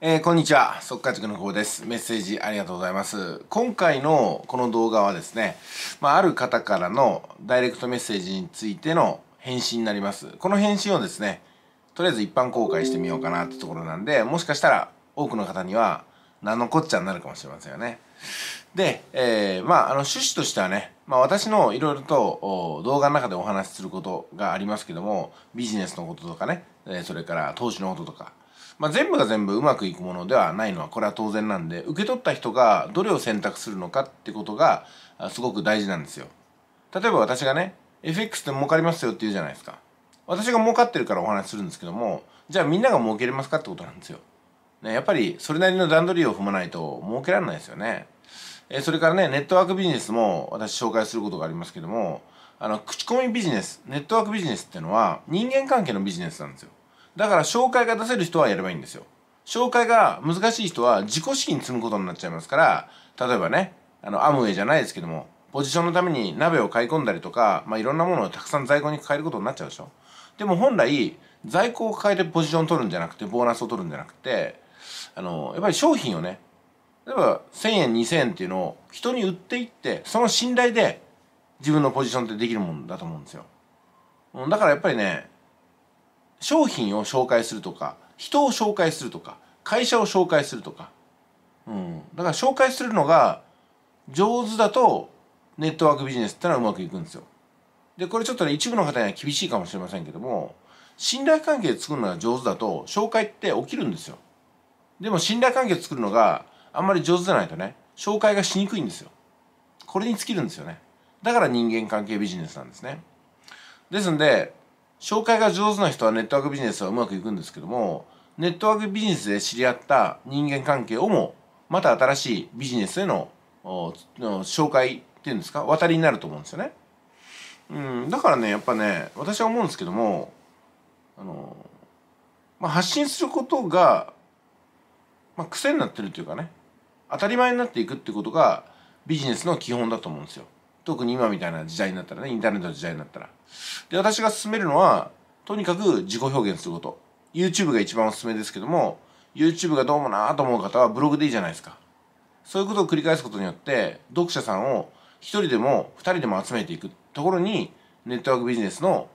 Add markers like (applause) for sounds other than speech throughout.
えー、こんにちは速稼塾の方ですメッセージありがとうございます今回のこの動画はですね、まあ、ある方からのダイレクトメッセージについての返信になりますこの返信をですねとりあえず一般公開してみようかなってところなんでもしかしたら多くの方には何のこっちゃになるかもしれませんよねで、えー、まああの趣旨としてはね、まあ、私のいろいろと動画の中でお話しすることがありますけどもビジネスのこととかねそれから投資のこととかまあ、全部が全部うまくいくものではないのはこれは当然なんで受け取った人がどれを選択するのかってことがすごく大事なんですよ例えば私がね FX で儲かりますよって言うじゃないですか私が儲かってるからお話しするんですけどもじゃあみんなが儲けれますかってことなんですよ、ね、やっぱりそれなりの段取りを踏まないと儲けられないですよねえそれからねネットワークビジネスも私紹介することがありますけどもあの口コミビジネスネットワークビジネスっていうのは人間関係のビジネスなんですよだから紹介が出せる人はやればいいんですよ紹介が難しい人は自己資金積むことになっちゃいますから例えばねあのアムウェイじゃないですけどもポジションのために鍋を買い込んだりとか、まあ、いろんなものをたくさん在庫に抱えることになっちゃうでしょでも本来在庫を抱えてポジションを取るんじゃなくてボーナスを取るんじゃなくてあのやっぱり商品をね例えば1,000円2,000円っていうのを人に売っていってその信頼で自分のポジションってできるもんだと思うんですよだからやっぱりね商品を紹介するとか人を紹介するとか会社を紹介するとか、うん、だから紹介するのが上手だとネットワークビジネスってのはうまくいくんですよ。でこれちょっとね一部の方には厳しいかもしれませんけども信頼関係作るのが上手だと紹介って起きるんですよ。でも信頼関係作るのがあんまり上手じゃないとね紹介がしにくいんですよ。これに尽きるんですよね。だから人間関係ビジネスなんですね。ですんで紹介が上手な人はネットワークビジネスはうまくいくんですけどもネットワークビジネスで知り合った人間関係をもまた新しいビジネスへの紹介っていうんですか渡りになると思うんですよね。うん、だからねやっぱね私は思うんですけどもあの、まあ、発信することが、まあ、癖になってるというかね当たり前になっていくってことがビジネスの基本だと思うんですよ。特に今みたいな時代になったらねインターネットの時代になったらで私が勧めるのはとにかく自己表現すること YouTube が一番おすすめですけども YouTube がどうもなぁと思う方はブログでいいじゃないですかそういうことを繰り返すことによって読者さんを一人でも二人でも集めていくところにネットワークビジネスの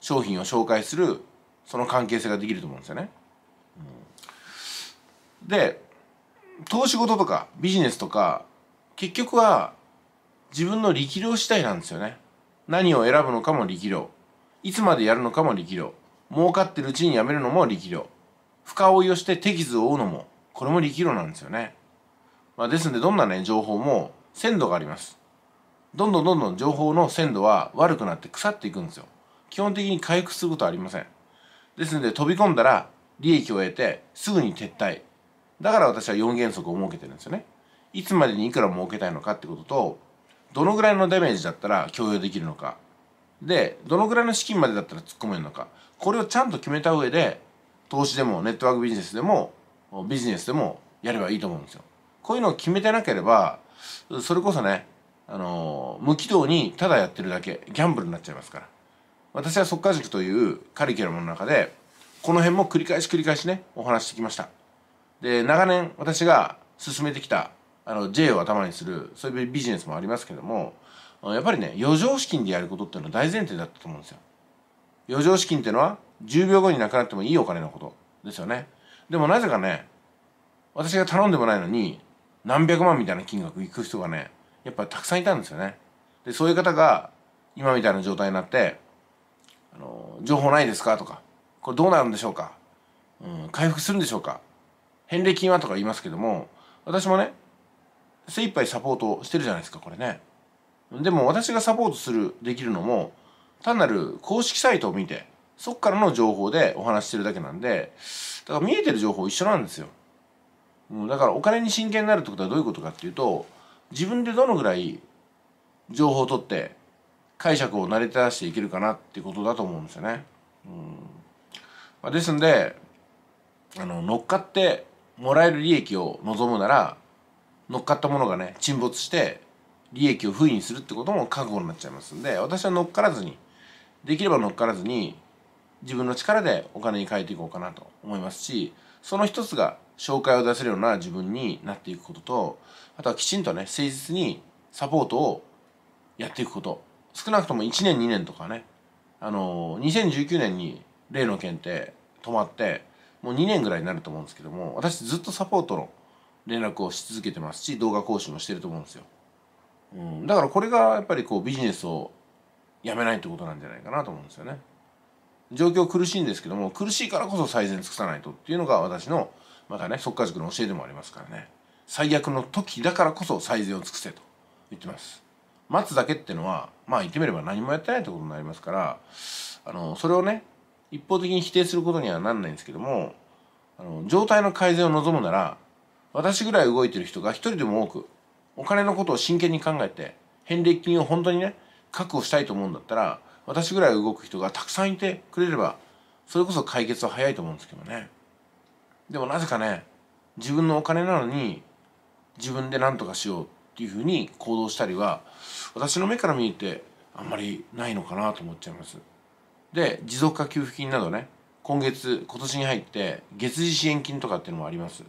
商品を紹介するその関係性ができると思うんですよね。で投資事とかビジネスとか結局は自分の力量次第なんですよね。何を選ぶのかも力量。いつまでやるのかも力量。儲かってるうちにやめるのも力量。深追いをして手傷を負うのも、これも力量なんですよね。まあ、ですので、どんなね、情報も鮮度があります。どんどんどんどん情報の鮮度は悪くなって腐っていくんですよ。基本的に回復することはありません。ですので、飛び込んだら利益を得て、すぐに撤退。だから私は4原則を設けてるんですよね。いつまでにいくら儲けたいのかってことと、どのぐらいのダメージだったら共有できるのかでどのぐらいの資金までだったら突っ込めるのかこれをちゃんと決めた上で投資でもネットワークビジネスでもビジネスでもやればいいと思うんですよ。こういうのを決めてなければそれこそねあの無軌道にただやってるだけギャンブルになっちゃいますから私は速稼塾というカリキュラムの中でこの辺も繰り返し繰り返しねお話してきましたで長年私が進めてきたあの J を頭にするそういうビジネスもありますけどもやっぱりね余剰資金でやることっていうのは大前提だったと思うんですよ余剰資金っていうのは10秒後になくなってもいいお金のことですよねでもなぜかね私が頼んでもないのに何百万みたいな金額行く人がねやっぱりたくさんいたんですよねでそういう方が今みたいな状態になってあの情報ないですかとかこれどうなるんでしょうか、うん、回復するんでしょうか返礼金はとか言いますけども私もね精一杯サポートしてるじゃないですかこれねでも私がサポートするできるのも単なる公式サイトを見てそっからの情報でお話してるだけなんでだから見えてる情報一緒なんですよだからお金に真剣になるってことはどういうことかっていうと自分でどのぐらい情報を取って解釈を慣れて出していけるかなっていうことだと思うんですよね。うんまあ、ですんであの乗っかってもらえる利益を望むなら乗っかったものがね沈没して利益を不意にするってことも覚悟になっちゃいますんで私は乗っからずにできれば乗っからずに自分の力でお金に変えていこうかなと思いますしその一つが紹介を出せるような自分になっていくこととあとはきちんとね誠実にサポートをやっていくこと少なくとも1年2年とかねあの2019年に例の件って止まってもう2年ぐらいになると思うんですけども私ずっとサポートの連絡をし続けてますし動画更新もしてると思うんですよ、うん、だからこれがやっぱりこうビジネスをやめないってことなんじゃないかなと思うんですよね状況苦しいんですけども苦しいからこそ最善尽くさないとっていうのが私のまたね即家塾の教えでもありますからね最悪の時だからこそ最善を尽くせと言ってます待つだけってのはまあ言ってみれば何もやってないってことになりますからあのそれをね一方的に否定することにはなんないんですけどもあの状態の改善を望むなら私ぐらい動いてる人が一人でも多くお金のことを真剣に考えて返礼金を本当にね確保したいと思うんだったら私ぐらい動く人がたくさんいてくれればそれこそ解決は早いと思うんですけどねでもなぜかね自分のお金なのに自分で何とかしようっていうふうに行動したりは私の目から見えてあんまりないのかなと思っちゃいますで持続化給付金などね今月今年に入って月次支援金とかっていうのもあります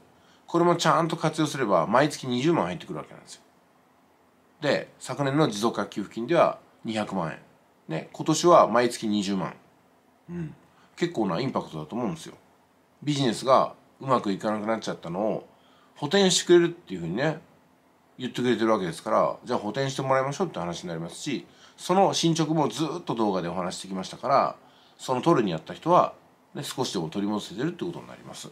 これもちゃんと活用すれば毎月20万入ってくるわけなんですよ。で昨年の持続化給付金では200万円、ね、今年は毎月20万、うん、結構なインパクトだと思うんですよ。ビジネスがうまくいかなくなっちゃったのを補填してくれるっていうふうにね言ってくれてるわけですからじゃあ補填してもらいましょうって話になりますしその進捗もずっと動画でお話してきましたからその取るにやった人は、ね、少しでも取り戻せてるってことになります。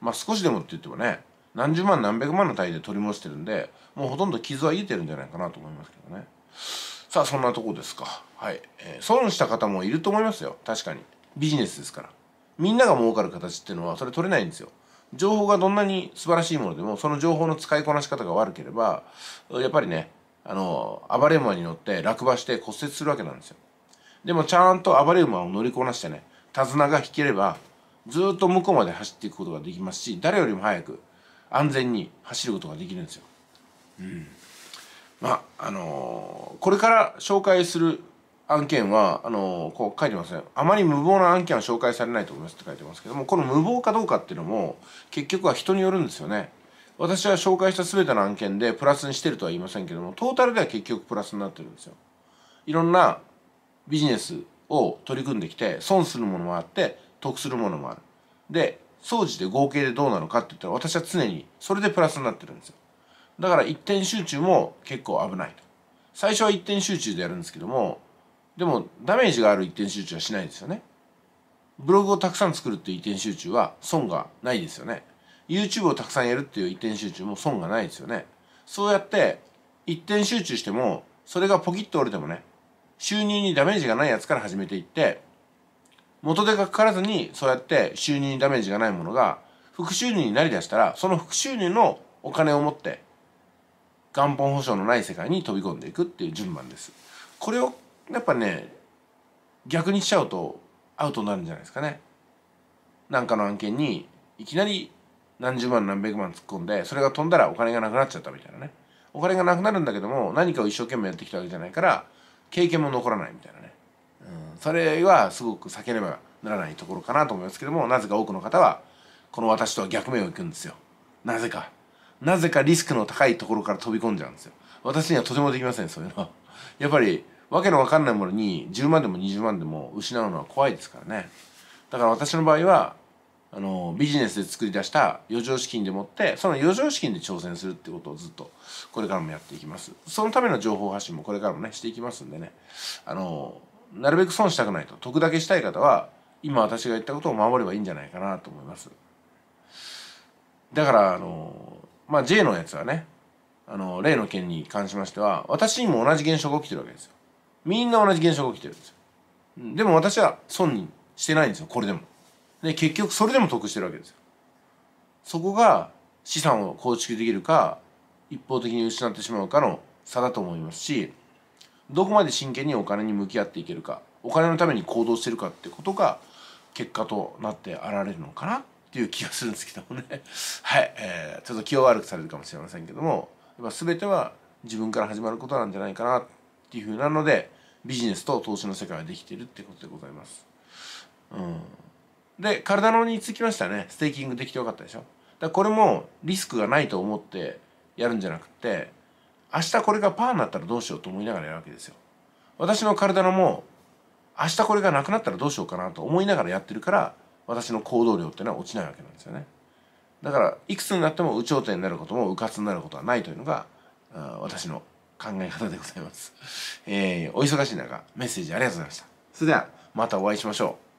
まあ少しでもって言ってもね何十万何百万の単位で取り戻してるんでもうほとんど傷は癒えてるんじゃないかなと思いますけどねさあそんなとこですかはい、えー、損した方もいると思いますよ確かにビジネスですからみんなが儲かる形っていうのはそれ取れないんですよ情報がどんなに素晴らしいものでもその情報の使いこなし方が悪ければやっぱりねあの暴れ馬に乗って落馬して骨折するわけなんですよでもちゃんと暴れ馬を乗りこなしてね手綱が引ければずっと向こうまで走っていくことができますし誰よりも早く安全に走ることができるんですよ。うん、まああのー、これから紹介する案件はあのー、こう書いてますねあまり無謀な案件は紹介されないと思いますって書いてますけどもこの無謀かどうかっていうのも結局は人によるんですよね。私は紹介した全ての案件でプラスにしてるとは言いませんけどもトータルでは結局プラスになってるんですよ。いろんなビジネスを取り組んできて損するものもあって得するものもある。で総じて合計でどうなのかって言ったら私は常にそれでプラスになってるんですよだから一点集中も結構危ないと最初は一点集中でやるんですけどもでもダメージがある一点集中はしないですよねブログをたくさん作るっていう一点集中は損がないですよね YouTube をたくさんやるっていう一点集中も損がないですよねそうやって一点集中してもそれがポキッと折れてもね収入にダメージがないやつから始めていって元手がかからずにそうやって収入にダメージがないものが副収入になりだしたらその副収入のお金を持って元本保証のない世界に飛び込んでいくっていう順番です。これをやっぱね逆にしちゃうとアウトになるんじゃないですかね。なんかの案件にいきなり何十万何百万突っ込んでそれが飛んだらお金がなくなっちゃったみたいなねお金がなくなるんだけども何かを一生懸命やってきたわけじゃないから経験も残らないみたいなねそれはすごく避けねばならないところかなと思いますけどもなぜか多くの方はこの私とは逆目を行くんですよなぜかなぜかリスクの高いところから飛び込んじゃうんですよ私にはとてもできませんそういうのは (laughs) やっぱりわけのわかんないものに10万でも20万でも失うのは怖いですからねだから私の場合はあのビジネスで作り出した余剰資金でもってその余剰資金で挑戦するってことをずっとこれからもやっていきますそのための情報発信もこれからもねしていきますんでねあのなるべく損したくないと得だけしたい方は今私が言ったことを守ればいいんじゃないかなと思いますだからあのまあ J のやつはねあの例の件に関しましては私にも同じ現象が起きてるわけですよみんな同じ現象が起きてるんですよでも私は損にしてないんですよこれでもで結局それでも得してるわけですよそこが資産を構築できるか一方的に失ってしまうかの差だと思いますしどこまで真剣にお金に向き合っていけるかお金のために行動してるかってことが結果となってあられるのかなっていう気がするんですけどもね (laughs) はい、えー、ちょっと気を悪くされるかもしれませんけども全ては自分から始まることなんじゃないかなっていうふうなのでビジネスと投資の世界はできてるってことでございます。うん、で体のにつきましたねステーキングできてよかったでしょ。だこれもリスクがないと思ってやるんじゃなくて明日これがパーになったらどうしようと思いながらやるわけですよ。私の体のもう明日これがなくなったらどうしようかなと思いながらやってるから私の行動量っていうのは落ちないわけなんですよね。だからいくつになっても有頂天になることもうかつになることはないというのが私の考え方でございます。えー、お忙しい中メッセージありがとうございました。それではまたお会いしましょう。